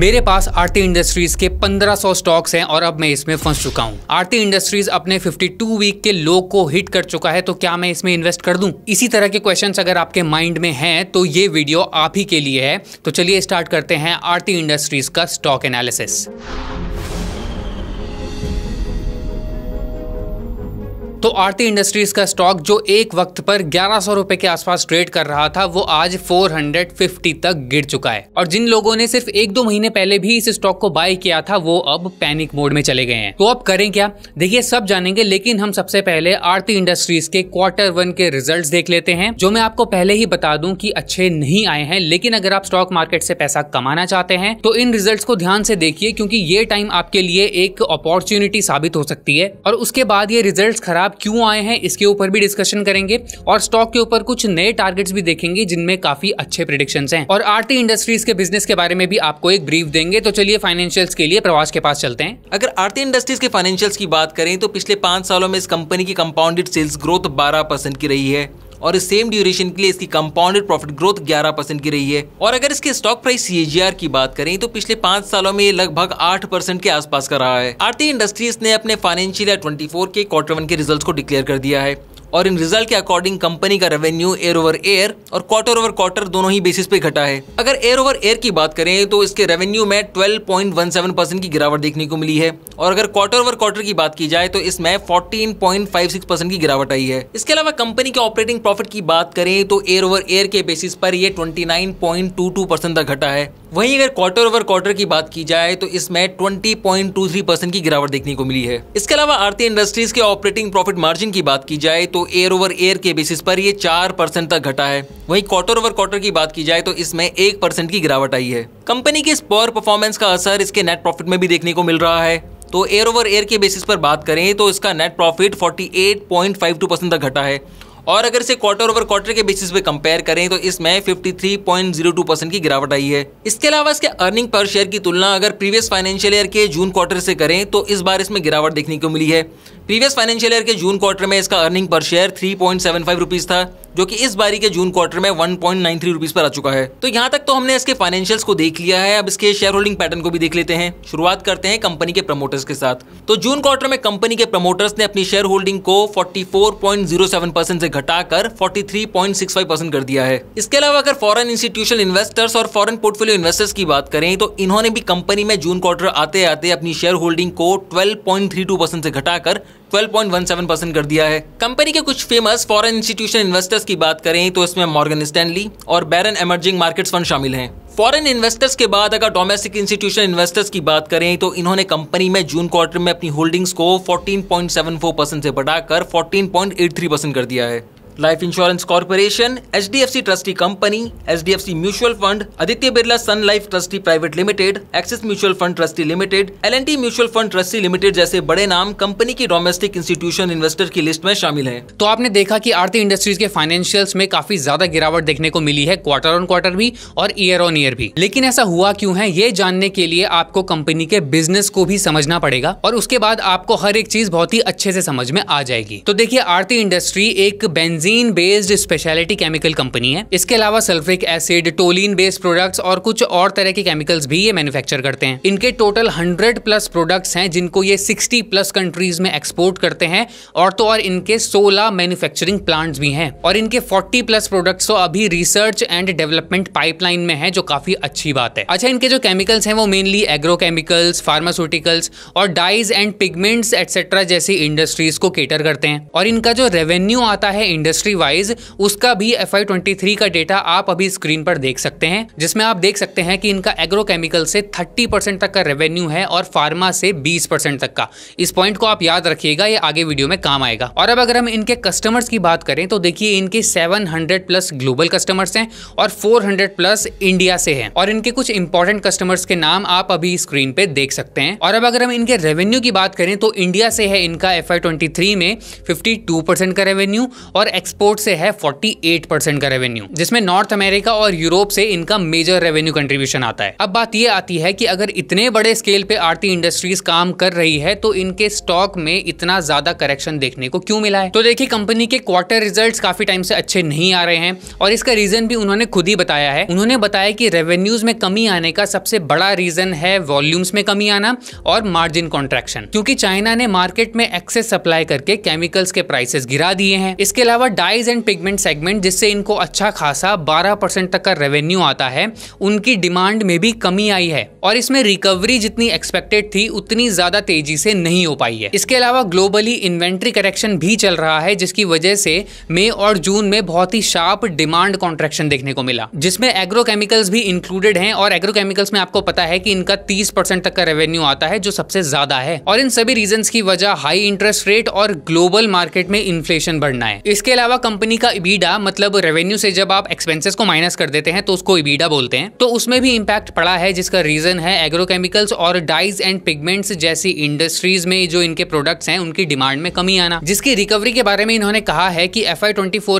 मेरे पास आरती इंडस्ट्रीज के 1500 स्टॉक्स हैं और अब मैं इसमें फंस चुका हूँ आरती इंडस्ट्रीज अपने 52 वीक के लो को हिट कर चुका है तो क्या मैं इसमें इन्वेस्ट कर दूं इसी तरह के क्वेश्चंस अगर आपके माइंड में हैं तो ये वीडियो आप ही के लिए है तो चलिए स्टार्ट करते हैं आरती इंडस्ट्रीज का स्टॉक एनालिसिस तो आरती इंडस्ट्रीज़ का स्टॉक जो एक वक्त पर ग्यारह सौ रुपए के आसपास ट्रेड कर रहा था वो आज 450 तक गिर चुका है और जिन लोगों ने सिर्फ एक दो महीने पहले भी इस स्टॉक को बाय किया था वो अब पैनिक मोड में चले गए हैं तो अब करें क्या देखिए सब जानेंगे लेकिन हम सबसे पहले आरती इंडस्ट्रीज के क्वार्टर वन के रिजल्ट देख लेते हैं जो मैं आपको पहले ही बता दूं की अच्छे नहीं आए हैं लेकिन अगर आप स्टॉक मार्केट से पैसा कमाना चाहते हैं तो इन रिजल्ट को ध्यान से देखिए क्योंकि ये टाइम आपके लिए एक अपॉर्चुनिटी साबित हो सकती है और उसके बाद ये रिजल्ट खराब आप क्यों आए हैं इसके ऊपर भी डिस्कशन करेंगे और स्टॉक के ऊपर कुछ नए टारगेट्स भी देखेंगे जिनमें काफी अच्छे प्रिडिक्शन है और आरती इंडस्ट्रीज के बिजनेस के बारे में भी आपको एक ब्रीफ देंगे तो चलिए फाइनेंशियल्स के लिए प्रवास के पास चलते हैं अगर आरती इंडस्ट्रीज के फाइनेंशियल्स की बात करें तो पिछले पांच सालों में इस कंपनी की कंपाउंडेड सेल्स ग्रोथ बारह की रही है और इस सेम ड्यूरेशन के लिए इसकी कंपाउंडेड प्रॉफिट ग्रोथ 11 परसेंट की रही है और अगर इसके स्टॉक प्राइस सीएजीआर की बात करें तो पिछले पांच सालों में लगभग आठ परसेंट के आसपास का रहा है आरती इंडस्ट्रीज ने अपने फाइनेंशियल ट्वेंटी फोर के क्वार्टर वन के रिजल्ट को डिक्लेयर कर दिया है और इन रिजल्ट के अकॉर्डिंग कंपनी का रेवेन्यू एयर ओवर एयर और क्वार्टर ओवर क्वार्टर दोनों ही बेसिस पे घटा है अगर एयर ओवर एयर की बात करें तो इसके रेवेन्यू में twelve point one seven percent की गिरावट देखने को मिली है और अगर क्वार्टर ओवर क्वार्टर की बात की जाए तो इसमें सिक्स परसेंट की गिरावट आई है इसके अलावा कंपनी के ऑपरेटिंग प्रॉफिट की बात करें तो एयर ओवर एयर के बेसिस पर यह twenty nine point two two percent तक घटा है वहीं अगर क्वार्टर ओवर क्वार्टर की बात की जाए तो इसमें twenty point two three percent की गिरावट देखने को मिली है इसके अलावा आरती इंडस्ट्रीज के ऑपरेटिंग प्रॉफिट मार्जिन की बात की जाए तो तो एयर ओवर एयर के बेसिस पर ये चार परसेंट तक घटा है वहीं क्वार्टर ओवर क्वार्टर की बात की जाए तो इसमें एक परसेंट की गिरावट आई है कंपनी के इस पॉर परफॉर्मेंस का असर इसके नेट प्रॉफिट में भी देखने को मिल रहा है तो एयर ओवर एयर के बेसिस पर बात करें तो इसका नेट प्रॉफिट 48.52 परसेंट तक घटा है और अगर इसे क्वार्टर ओवर क्वार्टर के बेसिस पे कंपेयर करें तो इसमें 53.02 परसेंट की गिरावट आई है इसके अलावा इसके अर्निंग पर शेयर की तुलना अगर प्रीवियस फाइनेंशियल ईयर के जून क्वार्टर से करें तो इस बार इसमें गिरावट देखने को मिली है प्रीवियस फाइनेंशियल ईयर के जून क्वार्टर में इसका earning per share three point seven five rupees था जो कि इस बारी के जून क्वार्टर में one point nine three rupees पर आ चुका है तो यहाँ तक तो हमने इसके फाइनेंशियल्स को देख लिया है अब इसके शेयर होल्डिंग पैटर्न को भी देख लेते हैं शुरुआत करते हैं कंपनी के प्रमोटर्स के साथ तो जून क्वार्टर में कंपनी के प्रमोटर्स ने अपनी शेयर होल्डिंग को सेवन परसेंट से घटाकर फाइव परसेंट कर दिया है इसके अलावा अगर फॉरन इंस्टीट्यूशन इन्वेस्टर्स और फॉरन पोर्टफोलियो इन्वेस्टर्स की बात करें तो इन्होंने भी कंपनी में जून क्वार्टर आते आते अपनी शेयर होल्डिंग को टू परसेंट से घटाकर 12.17 परसेंट कर दिया है कंपनी के कुछ फेमस फॉरेन इंस्टीट्यूशन इन्वेस्टर्स की बात करें तो इसमें मॉर्गन स्टैनली और बैरन एमर्जिंग मार्केट्स फंड शामिल हैं फॉरेन इन्वेस्टर्स के बाद अगर डोमेस्टिक इंस्टीट्यूशन इन्वेस्टर्स की बात करें तो इन्होंने कंपनी में जून क्वार्टर में अपनी होल्डिंग्स को 14.74 परसेंट से बढ़ाकर 14.83 परसेंट कर दिया है life insurance corporation H D F C trustee company H D F C mutual fund Aditya Birla sun life trustee private limited axis mutual fund trustee limited L N T mutual fund trustee limited जैसे बड़े नाम company की domestic institution investor की list में शामिल है तो आपने देखा की आरती इंडस्ट्रीज के फाइनेंशियल्स में काफी ज्यादा गिरावट देखने को मिली है क्वार्टर ऑन क्वार्टर भी और ईयर ऑन ईयर भी लेकिन ऐसा हुआ क्यों है ये जानने के लिए आपको कंपनी के बिजनेस को भी समझना पड़ेगा और उसके बाद आपको हर एक चीज बहुत ही अच्छे से समझ में आ जाएगी तो देखिए आरती इंडस्ट्री एक benz benzene based specialty chemical company है इसके अलावा sulphuric acid toluene based products और कुछ और तरह के केमिकल्स भी ये मैन्युफैक्चर करते हैं इनके टोटल हंड्रेड प्लस प्रोडक्ट्स हैं जिनको ये सिक्सटी प्लस कंट्रीज में एक्सपोर्ट करते हैं और तो और इनके सोलह मैन्युफैक्चरिंग प्लांट्स भी हैं और इनके फोर्टी प्लस प्रोडक्ट्स तो अभी रिसर्च एंड डेवलपमेंट पाइपलाइन में है जो काफी अच्छी बात है अच्छा इनके जो केमिकल्स हैं वो मेनली एग्रोकेमिकल्स फार्मास्यूटिकल्स और डाइज एंड पिगमेंट्स एक्सेट्रा जैसी इंडस्ट्रीज को केटर करते हैं और इनका जो रेवेन्यू आता है इंडस्ट्री इंडस्ट्री वाइज उसका भी एफ आई का डेटा आप अभी स्क्रीन पर देख सकते हैं जिसमें आप देख सकते हैं कि इनका एग्रोकेमिकल से 30% तक का रेवेन्यू है और फार्मा से 20% तक का इस पॉइंट को आप याद रखिएगा ये आगे वीडियो में काम आएगा और अब अगर हम इनके कस्टमर्स की बात करें तो देखिए इनके 700 प्लस ग्लोबल कस्टमर्स हैं और 400 प्लस इंडिया से हैं और इनके कुछ इंपॉर्टेंट कस्टमर्स के नाम आप अभी स्क्रीन पे देख सकते हैं और अब अगर हम इनके रेवेन्यू की बात करें तो इंडिया से है इनका एफ में फिफ्टी का रेवेन्यू और एक्सपोर्ट से है 48 परसेंट का रेवेन्यू जिसमें नॉर्थ अमेरिका और यूरोप से इनका मेजर रेवेन्यू कंट्रीब्यूशन आता है अब बात यह आती है कि अगर इतने बड़े स्केल पे आरती इंडस्ट्रीज काम कर रही है तो इनके स्टॉक में इतना ज्यादा करेक्शन देखने को क्यों मिला है तो देखिए कंपनी के क्वार्टर रिजल्ट काफी टाइम से अच्छे नहीं आ रहे हैं और इसका रीजन भी उन्होंने खुद ही बताया है उन्होंने बताया कि रेवेन्यूज में कमी आने का सबसे बड़ा रीजन है वॉल्यूम्स में कमी आना और मार्जिन कॉन्ट्रेक्शन क्योंकि चाइना ने मार्केट में एक्सेस सप्लाई करके केमिकल्स के प्राइसेस गिरा दिए हैं इसके अलावा डाइज एंड पिगमेंट सेगमेंट जिससे इनको अच्छा खासा 12 परसेंट तक का रेवेन्यू आता है उनकी डिमांड में भी कमी आई है और इसमें रिकवरी जितनी एक्सपेक्टेड थी उतनी ज्यादा तेजी से नहीं हो पाई है इसके अलावा ग्लोबली इन्वेंट्री करेक्शन भी चल रहा है जिसकी वजह से मई और जून में बहुत ही शार्प डिमांड कॉन्ट्रेक्शन देखने को मिला जिसमें एग्रोकेमिकल्स भी इंक्लूडेड है और एग्रोकेमिकल्स में आपको पता है कि इनका तीस तक का रेवेन्यू आता है जो सबसे ज्यादा है और इन सभी रीजन की वजह हाई इंटरेस्ट रेट और ग्लोबल मार्केट में इन्फ्लेशन बढ़ना है इसके अलावा कंपनी का इबीडा मतलब रेवेन्यू से जब आप एक्सपेंसेस को माइनस कर देते हैं तो उसको इबीडा बोलते हैं तो उसमें भी इम्पैक्ट पड़ा है जिसका रीजन है एग्रोकेमिकल्स और डाइज एंड पिगमेंट्स जैसी इंडस्ट्रीज में जो इनके प्रोडक्ट्स हैं उनकी डिमांड में कमी आना जिसकी रिकवरी के बारे में इन्होंने कहा है कि एफ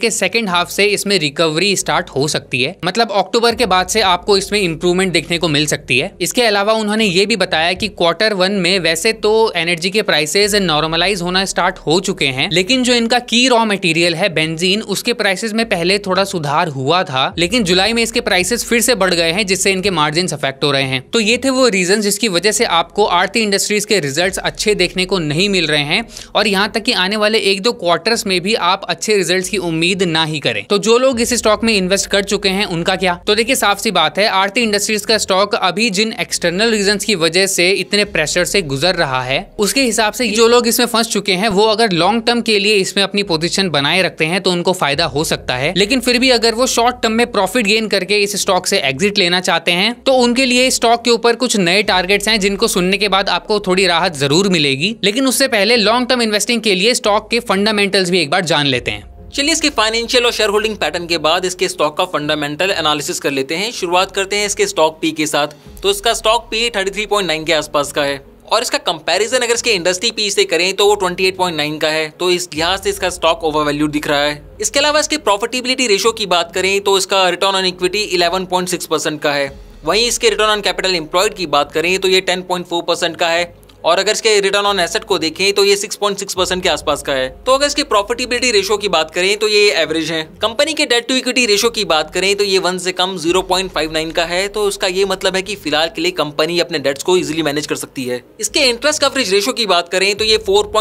के सेकेंड हाफ से इसमें रिकवरी स्टार्ट हो सकती है मतलब अक्टूबर के बाद से आपको इसमें इम्प्रूवमेंट देखने को मिल सकती है इसके अलावा उन्होंने ये भी बताया कि क्वार्टर वन में वैसे तो एनर्जी के प्राइसेज नॉर्मलाइज होना स्टार्ट हो चुके हैं लेकिन जो इनका की रॉ मटेरियल है है बेंजीन उसके प्राइसेस में पहले थोड़ा सुधार हुआ था लेकिन जुलाई में इसके प्राइसेस फिर से बढ़ गए हैं जिससे इनके मार्जिन अफेक्ट हो रहे हैं तो ये थे वो रीजन जिसकी वजह से आपको आरती इंडस्ट्रीज के रिजल्ट अच्छे देखने को नहीं मिल रहे हैं और यहाँ तक कि आने वाले एक दो क्वार्टर्स में भी आप अच्छे रिजल्ट की उम्मीद ना ही करें तो जो लोग इस स्टॉक में इन्वेस्ट कर चुके हैं उनका क्या तो देखिए साफ सी बात है आरती इंडस्ट्रीज का स्टॉक अभी जिन एक्सटर्नल रीजन की वजह से इतने प्रेशर से गुजर रहा है उसके हिसाब से जो लोग इसमें फंस चुके हैं वो अगर लॉन्ग टर्म के लिए इसमें अपनी पोजिशन बनाए रख सकते हैं तो उनको फायदा हो सकता है लेकिन फिर भी अगर वो शॉर्ट टर्म में प्रॉफिट गेन करके इस स्टॉक से एग्जिट लेना चाहते हैं तो उनके लिए स्टॉक के ऊपर कुछ नए टारगेट्स हैं जिनको सुनने के बाद आपको थोड़ी राहत जरूर मिलेगी लेकिन उससे पहले लॉन्ग टर्म इन्वेस्टिंग के लिए स्टॉक के फंडामेंटल्स भी एक बार जान लेते हैं चलिए इसके फाइनेंशियल और शेयर होल्डिंग पैटर्न के बाद इसके स्टॉक का फंडामेंटल एनालिसिस कर लेते हैं शुरुआत करते हैं इसके स्टॉक पी के साथ तो इसका स्टॉक पी 33.9 के आसपास का है और इसका कंपैरिजन अगर इसके इंडस्ट्री पी से करें तो वो 28.9 का है तो इस लिहाज से इसका स्टॉक वैल्यू दिख रहा है इसके अलावा इसके प्रॉफिटेबिलिटी रेशो की बात करें तो इसका रिटर्न ऑन इक्विटी 11.6 परसेंट का है वहीं इसके रिटर्न ऑन कैपिटल एम्प्लॉयड की बात करें तो ये 10.4 परसेंट का है और अगर इसके रिटर्न ऑन एसेट को देखें तो ये 6.6 परसेंट के आसपास का है तो अगर इसकी प्रॉफिटेबिलिटी रेशो की बात करें तो ये एवरेज है कंपनी के डेट टू इक्विटी रेशो की बात करें तो ये वन से कम जीरो का है तो उसका ये मतलब है कि फिलहाल के लिए कंपनी अपने डेट्स को इजिली मैनेज कर सकती है इसके इंटरेस्ट कवरेज रेशो की बात करें तो ये फोर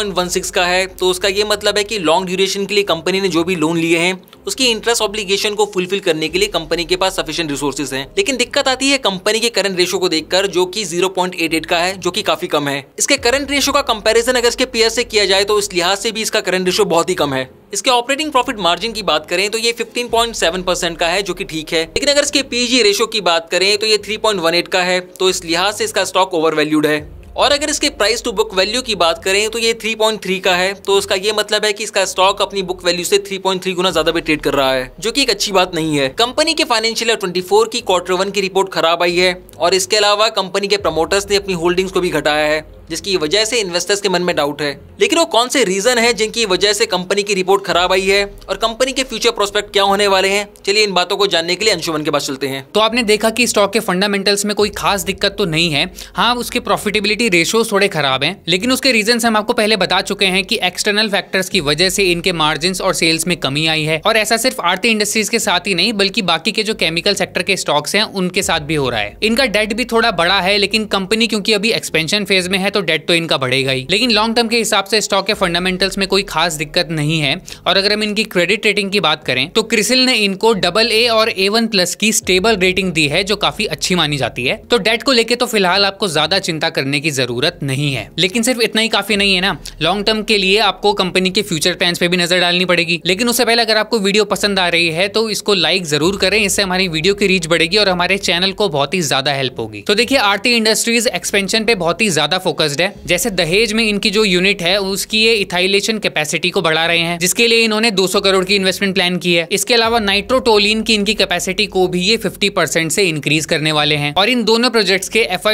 का है तो उसका ये मतलब है कि लॉन्ग ड्यूरेशन के लिए कंपनी ने जो भी लोन लिए हैं उसकी इंटरेस्ट ऑब्लिगेशन को फुलफिल करने के लिए कंपनी के पास सफिशियंट रिसोर्सेज हैं लेकिन दिक्कत आती है कंपनी के करंट रेशो को देखकर जो कि 0.88 का है जो कि काफी कम है इसके करंट रेशो का कंपैरिजन अगर इसके पीएस से किया जाए तो इस लिहाज से भी इसका करंट रेशो बहुत ही कम है इसके ऑपरेटिंग प्रॉफिट मार्जिन की बात करें तो ये 15.7 परसेंट का है जो कि ठीक है लेकिन अगर इसके पीजी रेशो e की बात करें तो ये 3.18 का है तो इस लिहाज से इसका स्टॉक ओवरवैल्यूड है और अगर इसके प्राइस टू बुक वैल्यू की बात करें तो ये 3.3 का है तो उसका ये मतलब है कि इसका स्टॉक अपनी बुक वैल्यू से 3.3 गुना ज्यादा भी ट्रेड कर रहा है जो कि एक अच्छी बात नहीं है कंपनी के फाइनेंशियल ट्वेंटी 24 की क्वार्टर वन की रिपोर्ट खराब आई है और इसके अलावा कंपनी के प्रमोटर्स ने अपनी होल्डिंग्स को भी घटाया है जिसकी वजह से इन्वेस्टर्स के मन में डाउट है लेकिन वो कौन से रीजन है जिनकी वजह से कंपनी की रिपोर्ट खराब आई है और कंपनी के फ्यूचर प्रोस्पेक्ट क्या होने वाले हैं चलिए इन बातों को जानने के लिए अंशुमन के पास चलते हैं तो आपने देखा कि स्टॉक के फंडामेंटल्स में कोई खास दिक्कत तो नहीं है हाँ उसके प्रॉफिटेबिलिटी रेशियो थोड़े खराब है लेकिन उसके रीजन हम आपको पहले बता चुके हैं की एक्सटर्नल फैक्टर्स की वजह से इनके मार्जिन और सेल्स में कमी आई है और ऐसा सिर्फ आरती इंडस्ट्रीज के साथ ही नहीं बल्कि बाकी के जो केमिकल सेक्टर के स्टॉक्स हैं उनके साथ भी हो रहा है इनका डेट भी थोड़ा बड़ा है लेकिन कंपनी क्योंकि अभी एक्सपेंशन फेज में है तो डेट तो इनका बढ़ेगा ही लेकिन लॉन्ग टर्म के हिसाब से स्टॉक के फंडामेंटल्स में कोई खास दिक्कत नहीं है और अगर हम इनकी क्रेडिट रेटिंग की बात करें तो क्रिसिल ने इनको डबल ए और ए वन प्लस की स्टेबल रेटिंग दी है जो काफी अच्छी मानी जाती है तो डेट को लेकर तो फिलहाल आपको ज्यादा चिंता करने की जरूरत नहीं है लेकिन सिर्फ इतना ही काफी नहीं है ना लॉन्ग टर्म के लिए आपको कंपनी के फ्यूचर प्लान पे भी नजर डालनी पड़ेगी लेकिन उससे पहले अगर आपको वीडियो पसंद आ रही है तो इसको लाइक जरूर करें इससे हमारी वीडियो की रीच बढ़ेगी और हमारे चैनल को बहुत ही ज्यादा हेल्प होगी तो देखिए आरती इंडस्ट्रीज एक्सपेंशन पे बहुत ही ज्यादा फोकस फोकस्ड है जैसे दहेज में इनकी जो यूनिट है उसकी ये इथाइलेशन कैपेसिटी को बढ़ा रहे हैं जिसके लिए इन्होंने 200 करोड़ की इन्वेस्टमेंट प्लान की है इसके अलावा नाइट्रोटोलिन की इनकी कैपेसिटी को भी ये 50 परसेंट से इंक्रीज करने वाले हैं और इन दोनों प्रोजेक्ट्स के एफ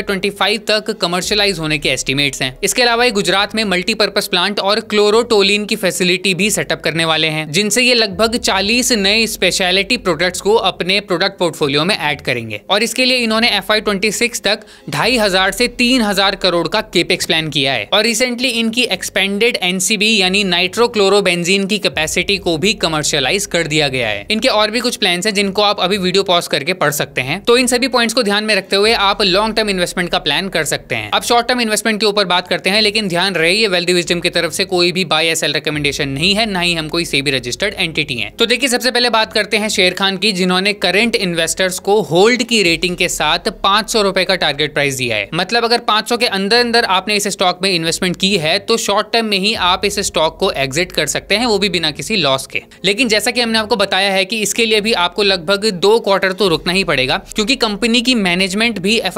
तक कमर्शलाइज होने के एस्टिमेट हैं इसके अलावा ये गुजरात में मल्टीपर्पज प्लांट और क्लोरोटोलिन की फैसिलिटी भी सेटअप करने वाले हैं जिनसे ये लगभग चालीस नए स्पेशलिटी प्रोडक्ट्स को अपने प्रोडक्ट पोर्टफोलियो में एड करेंगे और इसके लिए इन्होंने एफ तक ढाई से तीन करोड़ का के केपेक्स प्लान किया है और रिसेंटली इनकी एक्सपेंडेड एनसीबी यानी नाइट्रोक्लोरोबेंजीन की कैपेसिटी को भी कमर्शियलाइज कर दिया गया है इनके और भी कुछ प्लान है जिनको आप अभी वीडियो पॉज करके पढ़ सकते हैं तो इन सभी पॉइंट्स को ध्यान में रखते हुए आप लॉन्ग टर्म इन्वेस्टमेंट का प्लान कर सकते हैं अब शॉर्ट टर्म इन्वेस्टमेंट के ऊपर बात करते हैं लेकिन ध्यान रहे ये वेल्दी विजडम की तरफ से कोई भी बाय या सेल रिकमेंडेशन नहीं है ना ही हम कोई सेबी रजिस्टर्ड एंटिटी है तो देखिए सबसे पहले बात करते हैं शेर खान की जिन्होंने करेंट इन्वेस्टर्स को होल्ड की रेटिंग के साथ पांच सौ का टारगेट प्राइस दिया है मतलब अगर पांच के अंदर अंदर आपने इस स्टॉक में इन्वेस्टमेंट की है तो शॉर्ट टर्म में ही आप इस स्टॉक को एग्जिट कर सकते हैं वो भी बिना किसी लॉस के लेकिन जैसा कि हमने आपको बताया है कि इसके लिए भी आपको लगभग दो क्वार्टर तो रुकना ही पड़ेगा क्योंकि कंपनी की मैनेजमेंट भी एफ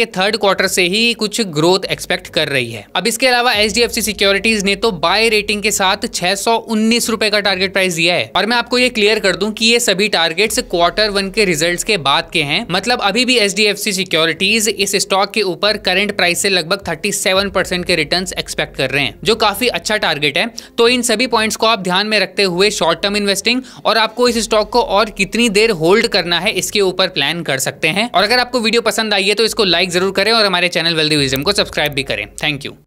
के थर्ड क्वार्टर से ही कुछ ग्रोथ एक्सपेक्ट कर रही है अब इसके अलावा एच सिक्योरिटीज ने तो बाय रेटिंग के साथ छह सौ का टारगेट प्राइस दिया है और मैं आपको ये क्लियर कर दूं कि ये सभी टारगेट्स क्वार्टर वन के रिजल्ट्स के बाद के हैं मतलब अभी भी एच सिक्योरिटीज इस स्टॉक के ऊपर करंट प्राइस से लगभग 37 परसेंट के रिटर्न एक्सपेक्ट कर रहे हैं जो काफी अच्छा टारगेट है तो इन सभी पॉइंट्स को आप ध्यान में रखते हुए शॉर्ट टर्म इन्वेस्टिंग और आपको इस स्टॉक को और कितनी देर होल्ड करना है इसके ऊपर प्लान कर सकते हैं और अगर आपको वीडियो पसंद आई है तो इसको लाइक जरूर करें और हमारे चैनल वेल्दी विजम को सब्सक्राइब भी करें थैंक यू